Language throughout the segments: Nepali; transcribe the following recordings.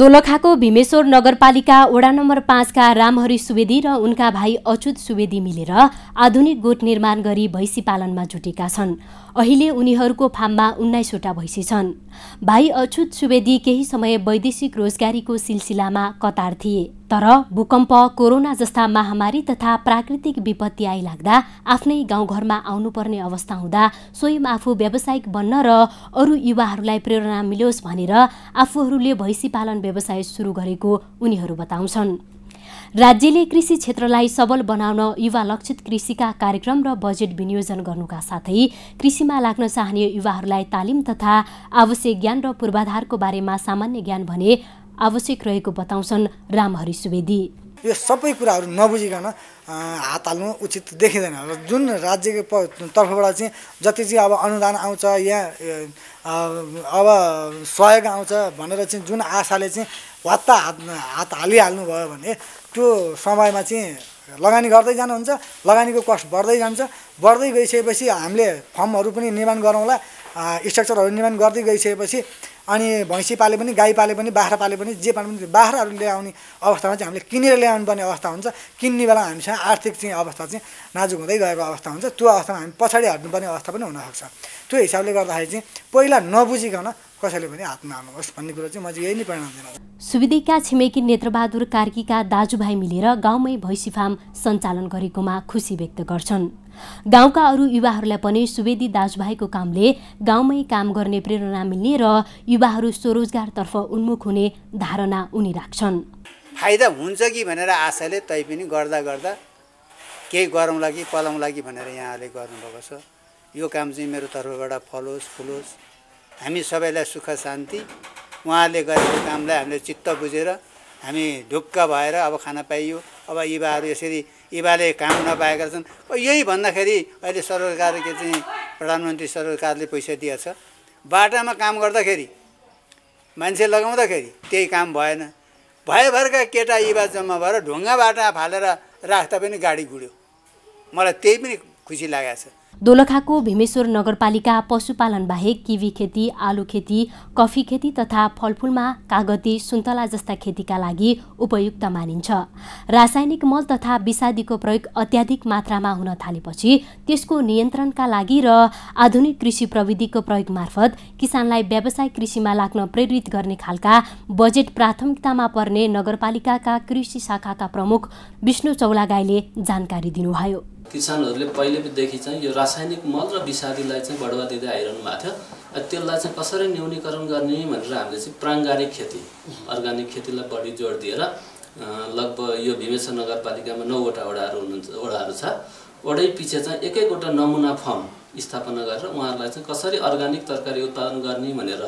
दोलखाको भीमेश्वर नगरपालिका वडा नम्बर पाँचका रामहरि सुवेदी र उनका भाइ अच्युत सुवेदी मिलेर आधुनिक गोठ निर्माण गरी भैँसी पालनमा जुटेका छन् अहिले उनीहरूको फार्ममा उन्नाइसवटा भैँसी छन् भाइ अछुत सुवेदी केही समय वैदेशिक रोजगारीको सिलसिलामा कतार थिए तर भूकम्प कोरोना जस्ता महामारी तथा प्राकृतिक विपत्ति आइलाग्दा आफ्नै गाउँघरमा आउनुपर्ने अवस्था हुँदा स्वयं आफू व्यावसायिक बन्न र अरू युवाहरूलाई प्रेरणा मिलोस् भनेर आफूहरूले भैँसी पालन व्यवसाय सुरु गरेको उनीहरू बताउँछन् राज्यले कृषि क्षेत्रलाई सबल बनाउन युवा लक्षित कृषिका कार्यक्रम र बजेट विनियोजन गर्नुका साथै कृषिमा लाग्न चाहने युवाहरूलाई तालिम तथा आवश्यक ज्ञान र पूर्वाधारको बारेमा सामान्य ज्ञान भने आवश्यक रहेको बताउँछन् रामहरि सुवेदी यो सबै कुराहरू नबुझिकन हात हाल्नु उचित देखिँदैन र जुन राज्यको तर्फबाट चाहिँ जति चाहिँ अब अनुदान आउँछ या अब सहयोग आउँछ भनेर चाहिँ जुन आशाले चाहिँ वात्ता हात हात हालिहाल्नु भयो भने त्यो समयमा चाहिँ लगानी गर्दै जानुहुन्छ लगानीको कस्ट बढ्दै जान्छ बढ्दै गइसकेपछि हामीले फर्महरू पनि निर्माण गरौँला स्ट्रक्चरहरू निर्माण गर्दै गइसकेपछि अनि भैँसी पाले पनि गाई पाले पनि बाख्रा पाले पनि जे पाले पनि बाख्राहरू ल्याउने अवस्थामा चाहिँ हामीले किनेर ल्याउनु पर्ने अवस्था हुन्छ किन्ने बेला हामीसँग आर्थिक चाहिँ अवस्था चाहिँ नाजुक हुँदै गएको अवस्था हुन्छ त्यो अवस्थामा हामी पछाडि हट्नुपर्ने अवस्था पनि हुनसक्छ त्यो हिसाबले गर्दाखेरि चाहिँ पहिला नबुझिकन कसैले पनि हात नहाल्नुहोस् भन्ने कुरो चाहिँ म चाहिँ यही नै परिणाम दिन सुविधाका छिमेकी नेत्रबहादुर कार्कीका दाजुभाइ मिलेर गाउँमै भैँसी फार्म सञ्चालन गरेकोमा खुसी व्यक्त गर्छन् गाउँका अरू युवाहरूलाई पनि सुवेदी दाजुभाइको कामले गाउँमै काम गर्ने प्रेरणा मिल्ने र युवाहरू स्वरोजगारतर्फ उन्मुख हुने धारणा उनी राख्छन् फाइदा हुन्छ कि भनेर आशाले तै पनि गर्दा गर्दा केही गरौँला कि पलाउँला कि भनेर यहाँले गर्नुभएको छ यो काम चाहिँ मेरो तर्फबाट फलोस् फुलोस् हामी सबैलाई सुख शान्ति उहाँले गरेको कामलाई हामीले चित्त बुझेर हामी ढुक्क भएर अब खाना पाइयो अब युवाहरू यसरी युवाले काम नपाएका छन् यही भन्दाखेरि अहिले सरकार के चाहिँ प्रधानमन्त्री सरकारले पैसा दिएछ बाटामा काम गर्दाखेरि मान्छे लगाउँदाखेरि त्यही काम भएन भएभरका केटा युवा जम्मा भएर ढुङ्गा बाटा फालेर राख्दा पनि गाडी गुड्यो मलाई त्यही पनि खुसी लागेको छ दोलखाको भीमेश्वर नगरपालिका पशुपालन बाहेक किवी खेती आलु खेती कफी खेती तथा फलफुलमा कागती सुन्तला जस्ता खेतीका लागि उपयुक्त मानिन्छ रासायनिक मल तथा विषादीको प्रयोग अत्याधिक मात्रामा हुन थालेपछि त्यसको नियन्त्रणका लागि र आधुनिक कृषि प्रविधिको प्रयोग मार्फत किसानलाई व्यावसायिक कृषिमा लाग्न प्रेरित गर्ने खालका बजेट प्राथमिकतामा पर्ने नगरपालिकाका कृषि शाखाका प्रमुख विष्णु चौलागाईले जानकारी दिनुभयो किसानहरूले पहिलेदेखि चाहिँ यो रासायनिक मल र विषादीलाई चाहिँ बढुवा दिँदै आइरहनु भएको थियो त्यसलाई चाहिँ कसरी न्यूनीकरण गर्ने भनेर हामीले चाहिँ प्राङ्गारिक खेती अर्ग्यानिक खेतीलाई बढी जोड दिएर लगभग यो भीमेश्वर नगरपालिकामा नौवटा वडाहरू हुनुहुन्छ वडाहरू छ वडै पछि चाहिँ एक एकवटा नमुना फर्म स्थापना गरेर उहाँहरूलाई चाहिँ कसरी अर्ग्यानिक तरकारी उत्पादन गर्ने भनेर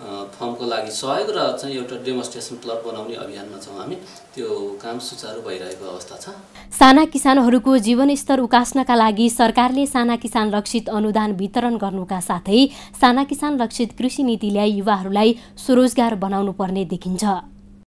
फर्मको लागि सहयोग र चाहिँ एउटा डेमोन्स्ट्रेसन क्लब बनाउने अभियानमा छौँ हामी त्यो काम सुचारू भइरहेको अवस्था छ साना किसानहरूको जीवनस्तर उकास्नका लागि सरकारले साना किसान लक्षित अनुदान वितरण गर्नुका साथै साना किसान लक्षित कृषि नीति ल्याई युवाहरूलाई स्वरोजगार बनाउनु पर्ने देखिन्छ